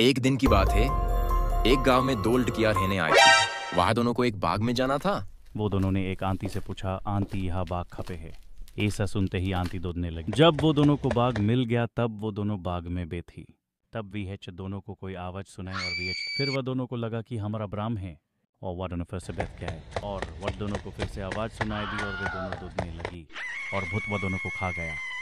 एक दिन की बात है एक गांव में दो लड़कियां रहने आए थे वहां दोनों को एक बाग में जाना था वो दोनों ने एक आंटी से पूछा आंटी यहाँ बाग खपे है ऐसा सुनते ही आंटी दौड़ने लगी जब वो दोनों को बाग मिल गया तब वो दोनों बाग में बैठी तब वीएच दोनों को कोई आवाज सुनाई और वीएच फिर वह दोनों को लगा कि हमारा ब्राह्म है और वह दोनों फिर से बैठ गया है और वह दोनों को फिर से आवाज सुनाई दी और वे दोनों दूधने लगी और भूत वह दोनों को खा गया